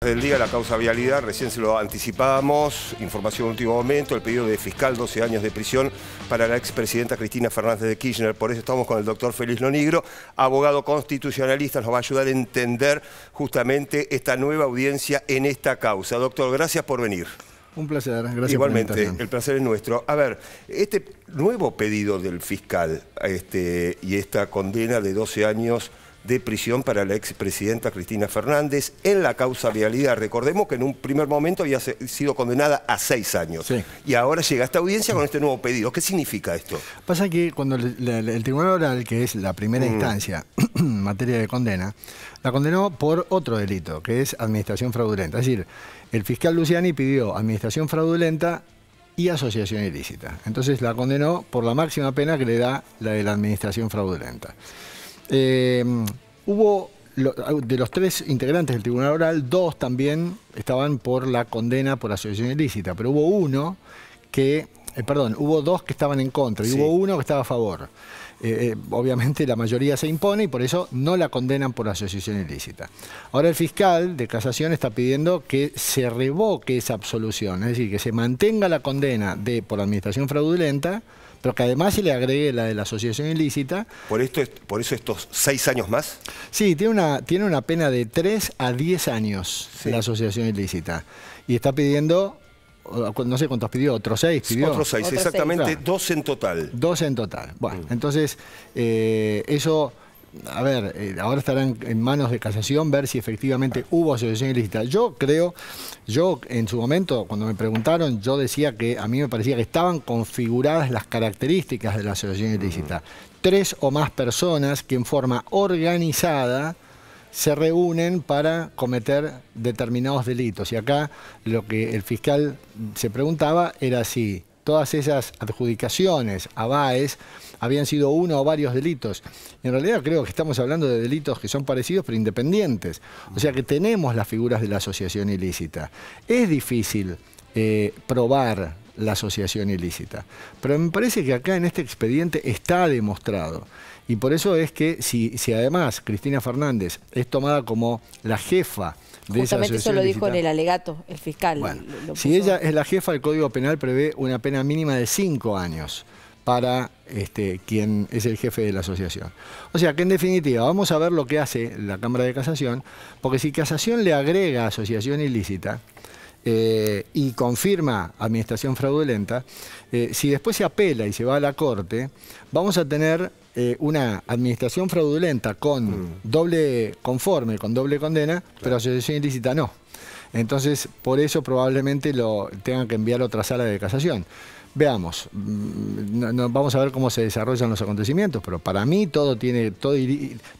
del día la causa vialidad, recién se lo anticipábamos, información de último momento, el pedido de fiscal 12 años de prisión para la expresidenta Cristina Fernández de Kirchner, por eso estamos con el doctor Félix Lonigro, abogado constitucionalista, nos va a ayudar a entender justamente esta nueva audiencia en esta causa. Doctor, gracias por venir. Un placer, gracias. Igualmente, el placer es nuestro. A ver, este nuevo pedido del fiscal este, y esta condena de 12 años de prisión para la expresidenta Cristina Fernández en la causa vialidad. Recordemos que en un primer momento había sido condenada a seis años y ahora llega esta audiencia con este nuevo pedido. ¿Qué significa esto? Pasa que cuando el, Tribunal Oral, que es la primera mm. instancia en materia de condena, la condenó por otro delito, que es administración fraudulenta. Es decir, el fiscal Luciani pidió administración fraudulenta y asociación ilícita. Entonces la condenó por la máxima pena que le da la de la administración fraudulenta. Eh, hubo ah, de los tres integrantes del tribunal oral, dos también estaban por la condena por asociación ilícita, pero hubo uno que, eh, perdón, hubo dos que estaban en contra y hubo uno que estaba a favor. Eh, eh, obviamente la mayoría se impone y por eso no la condenan por asociación ilícita. Ahora el fiscal de casación está pidiendo que se revoque esa absolución, es decir, que se mantenga la condena de por administración fraudulenta, pero que además se le agregue la de la asociación ilícita. ¿Por, esto por eso estos seis años más? Sí, tiene una, tiene una pena de tres a diez años la asociación ilícita. Y está pidiendo no sé cuántos pidió, otros seis pidió. Otros seis, exactamente, dos en total. Dos en total. Bueno, mm. entonces eh, eso, a ver, eh, ahora estarán en manos de casación ver si efectivamente hubo asociación ilícita. Yo creo, yo en su momento, cuando me preguntaron, yo decía que a mí me parecía que estaban configuradas las características de la asociación ilícita. Mm. Tres o más personas que en forma organizada se reúnen para cometer determinados delitos. Y acá lo que el fiscal se preguntaba era si todas esas adjudicaciones a BAES habían sido uno o varios delitos. En realidad creo que estamos hablando de delitos que son parecidos pero independientes. O sea que tenemos las figuras de la asociación ilícita. Es difícil eh, probar la asociación ilícita. Pero me parece que acá en este expediente está demostrado. Y por eso es que si, además Cristina Fernández es tomada como la jefa de Justamente eso lo dijo en el alegato el fiscal. si ella es la jefa, el Código Penal prevé una pena mínima de cinco años para este, quien es el jefe de la asociación. O sea que en definitiva vamos a ver lo que hace la Cámara de Casación, porque si Casación le agrega asociación ilícita, eh, y confirma administración fraudulenta, eh, si después se apela y se va a la Corte, vamos a tener eh, una administración fraudulenta con mm. doble conforme, con doble condena, pero asociación ilícita no. Entonces, por eso probablemente lo tengan que enviar a otra sala de casación. Veamos, mm, vamos a ver cómo se desarrollan los acontecimientos, pero para mí todo tiene, todo,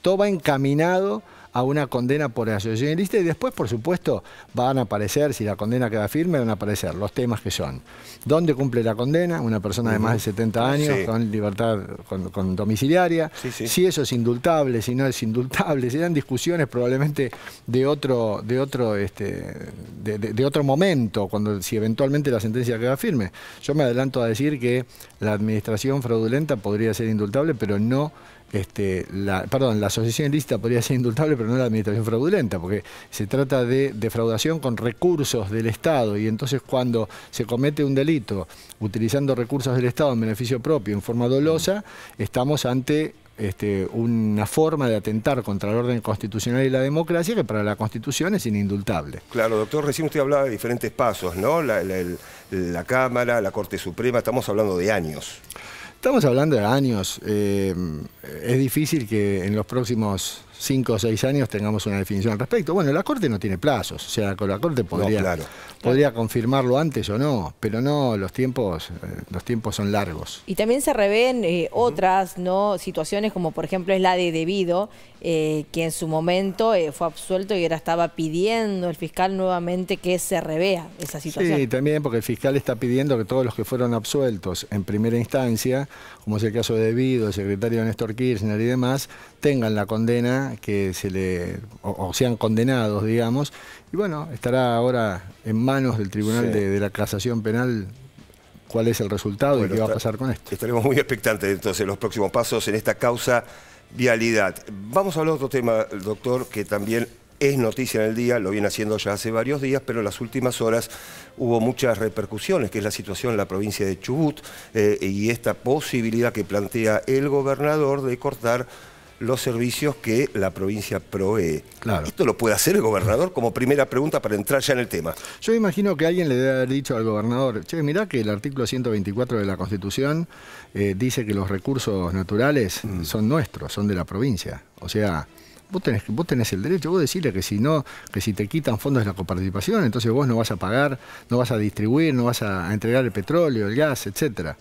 todo va encaminado a una condena por asociación ilícita y después, por supuesto, van a aparecer, si la condena queda firme, van a aparecer los temas que son dónde cumple la condena, una persona de más de 70 años con libertad con, domiciliaria, si eso es indultable, si no es indultable, serán discusiones probablemente de otro de otro este, de otro momento cuando si eventualmente la sentencia queda firme. Yo me adelanto a decir que la administración fraudulenta podría ser indultable, pero no este, la, perdón, la asociación ilícita podría ser indultable, pero no la administración fraudulenta, porque se trata de defraudación con recursos del Estado y entonces cuando se comete un delito utilizando recursos del Estado en beneficio propio, en forma dolosa, estamos ante este, una forma de atentar contra el orden constitucional y la democracia que para la Constitución es inindultable. Claro, doctor, recién usted hablaba de diferentes pasos, ¿no? la Cámara, la Corte Suprema, estamos hablando de años. Estamos hablando de años. Eh, es difícil que en los próximos cinco o seis años tengamos una definición al respecto. Bueno, la Corte no tiene plazos, o sea, con la Corte podría, podría confirmarlo antes o no, pero no, los tiempos, eh, los tiempos son largos. Y también se revén eh, otras no situaciones como por ejemplo es la de Debido, eh, que en su momento fue absuelto y ahora estaba pidiendo el fiscal nuevamente que se revea esa situación. Sí, también porque el fiscal está pidiendo que todos los que fueron absueltos en primera instancia, como es el caso de Debido, el secretario Néstor Kirchner y demás, tengan la condena que se le o, sean condenados, digamos. Y bueno, estará ahora en manos del Tribunal de, la Casación Penal cuál es el resultado y qué va a pasar con esto. Estaremos muy expectantes entonces los próximos pasos en esta causa vialidad. Vamos a hablar de otro tema, doctor, que también es noticia en el día, lo viene haciendo ya hace varios días, pero en las últimas horas hubo muchas repercusiones, que es la situación en la provincia de Chubut eh, y esta posibilidad que plantea el gobernador de cortar los servicios que la provincia provee. Claro. ¿Esto lo puede hacer el gobernador? Como primera pregunta para entrar ya en el tema. Yo imagino que alguien le debe haber dicho al gobernador, che, mirá que el artículo 124 de la Constitución eh, dice que los recursos naturales mm. son nuestros, son de la provincia. O sea, vos tenés, vos tenés el derecho, vos decirle que si no, que si te quitan fondos de la coparticipación, entonces vos no vas a pagar, no vas a distribuir, no vas a entregar el petróleo, el gas, etcétera.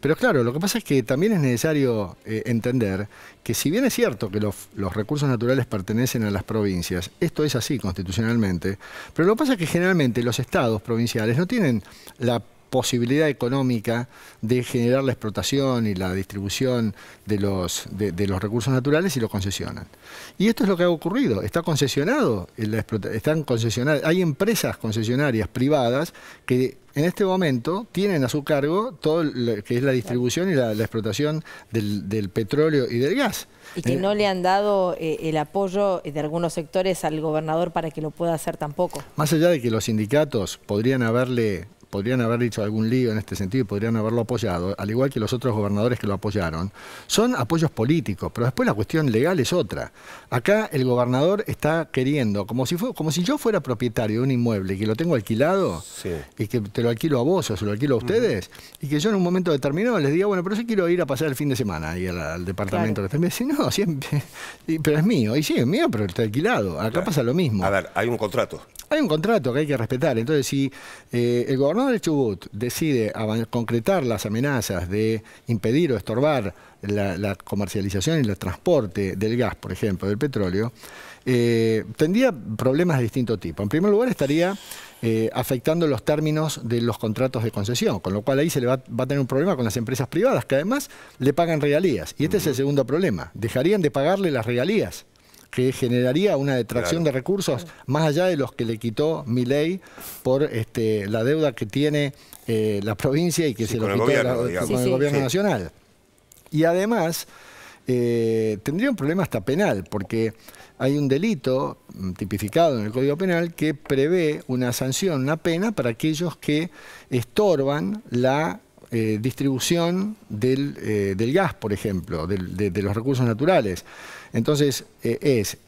Pero claro, lo que pasa es que también es necesario eh, entender que si bien es cierto que los, los, recursos naturales pertenecen a las provincias, esto es así constitucionalmente, pero lo que pasa es que generalmente los estados provinciales no tienen la posibilidad económica de generar la explotación y la distribución de los, de, los recursos naturales y lo concesionan. Y esto es lo que ha ocurrido. Está concesionado, están hay empresas concesionarias privadas que en este momento tienen a su cargo todo lo que es la distribución y la, explotación del, petróleo y del gas. Y que eh, no le han dado eh, el apoyo de algunos sectores al gobernador para que lo pueda hacer tampoco. Más allá de que los sindicatos podrían haberle podrían haber dicho algún lío en este sentido y podrían haberlo apoyado, al igual que los otros gobernadores que lo apoyaron, son apoyos políticos, pero después la cuestión legal es otra. Acá el gobernador está queriendo, como si, fue, como si yo fuera propietario de un inmueble y que lo tengo alquilado, y que te lo alquilo a vos o se lo alquilo a ustedes, y que yo en un momento determinado les diga, bueno, pero yo quiero ir a pasar el fin de semana y al, departamento. de. Me dice, no, siempre, pero es mío, y sí, es mío, pero está alquilado. Acá pasa lo mismo. A ver, hay un contrato hay un contrato que hay que respetar. Entonces, si eh, el gobernador de Chubut decide concretar las amenazas de impedir o estorbar la, comercialización y el transporte del gas, por ejemplo, del petróleo, eh, tendría problemas de distinto tipo. En primer lugar, estaría eh, afectando los términos de los contratos de concesión, con lo cual ahí se le va, a tener un problema con las empresas privadas, que además le pagan regalías. Y este es el segundo problema. Dejarían de pagarle las regalías que generaría una detracción de recursos más allá de los que le quitó mi ley por este, la deuda que tiene eh, la provincia y que se lo quitó con el gobierno nacional. Y además, eh, tendría un problema hasta penal, porque hay un delito tipificado en el Código Penal que prevé una sanción, una pena para aquellos que estorban la eh, distribución eh, del, gas, por ejemplo, de, los recursos naturales. Entonces, eh, es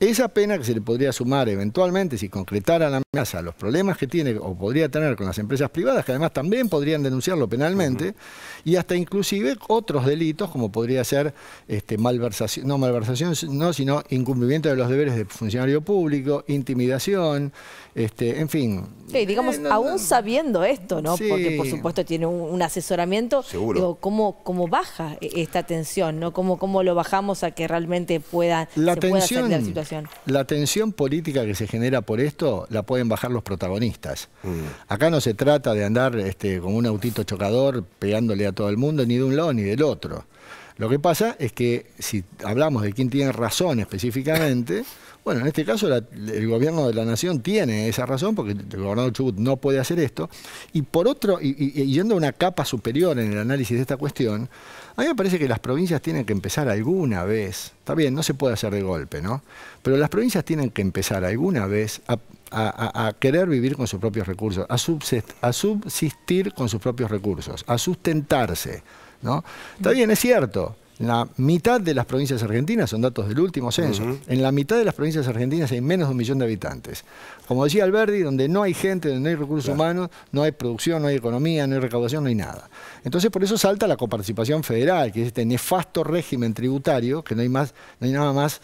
esa pena que se le podría sumar eventualmente si concretara la amenaza, los problemas que tiene o podría tener con las empresas privadas, que además también podrían denunciarlo penalmente, y hasta inclusive otros delitos como podría ser este, malversación, no malversación, no, sino incumplimiento de los deberes de funcionario público, intimidación, este, en fin. Sí, digamos, eh, aún sabiendo esto, ¿no? Porque por supuesto tiene un, asesoramiento. Seguro. ¿cómo, baja e-, esta tensión, ¿no? ¿Cómo, lo bajamos a que realmente pueda, se pueda la situación? La tensión política que se genera por esto la pueden bajar los protagonistas. Mm. Acá no se trata de andar este, un autito chocador pegándole a todo el mundo, ni de un lado ni del otro. Lo que pasa es que si hablamos de quién tiene razón específicamente, Bueno, en este caso el gobierno de la nación tiene esa razón porque el gobernador Chubut no puede hacer esto. Y por otro, y, yendo a una capa superior en el análisis de esta cuestión, a mí me parece que las provincias tienen que empezar alguna vez, está bien, no se puede hacer de golpe, ¿no? Pero las provincias tienen que empezar alguna vez a, a, a querer vivir con sus propios recursos, a, a subsistir con sus propios recursos, a sustentarse, ¿no? Está bien, es cierto la mitad de las provincias argentinas, son datos del último censo, en la mitad de las provincias argentinas hay menos de un millón de habitantes. Como decía Alberti, donde no hay gente, donde no hay recursos humanos, no hay producción, no hay economía, no hay recaudación, no hay nada. Entonces por eso salta la coparticipación federal, que es este nefasto régimen tributario, que no hay, nada más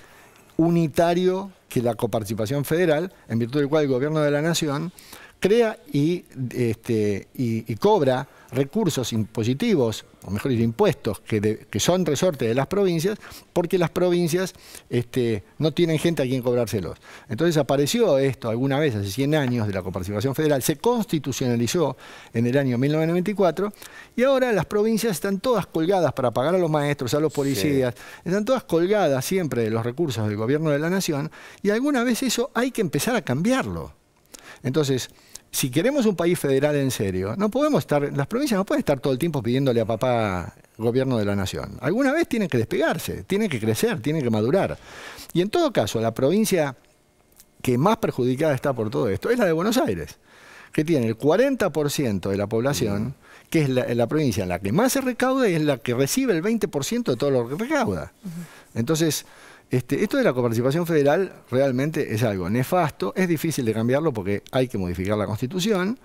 unitario que la coparticipación federal, en virtud del cual el gobierno de la nación crea y este, cobra recursos impositivos, o mejor dicho, impuestos, que, son resorte de las provincias, porque las provincias este, no tienen gente a quien cobrárselos. Entonces apareció esto alguna vez, hace 100 años, de la coparticipación federal, se constitucionalizó en el año 1994, y ahora las provincias están todas colgadas para pagar a los maestros, a los policías, están todas colgadas siempre de los recursos del gobierno de la nación, y alguna vez eso hay que empezar a cambiarlo. Entonces, si queremos un país federal en serio, no podemos estar, las provincias no pueden estar todo el tiempo pidiéndole a papá gobierno de la nación. Alguna vez tienen que despegarse, tienen que crecer, tienen que madurar. Y en todo caso, la provincia que más perjudicada está por todo esto es la de Buenos Aires, que tiene el 40% de la población, que es la, provincia en la que más se recauda y es la que recibe el 20% de todo lo que recauda. Entonces, este, esto de la coparticipación federal realmente es algo nefasto, es difícil de cambiarlo porque hay que modificar la Constitución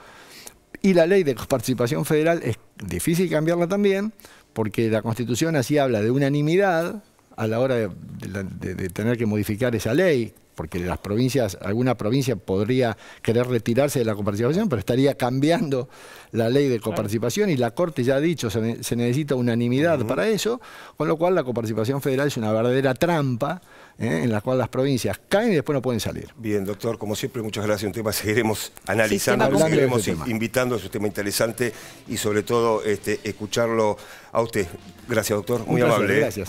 y la ley de coparticipación federal es difícil cambiarla también porque la Constitución así habla de unanimidad a la hora de tener que modificar esa ley porque las provincias, alguna provincia podría querer retirarse de la coparticipación, pero estaría cambiando la ley de coparticipación y la Corte ya ha dicho, se, se necesita unanimidad para eso, con lo cual la coparticipación federal es una verdadera trampa ¿eh? en la cual las provincias caen y después no pueden salir. Bien, doctor, como siempre, muchas gracias. Un tema seguiremos analizando, este seguiremos invitando, es un tema interesante y sobre todo este, escucharlo a usted. Gracias, doctor, muy amable. ¿eh? gracias.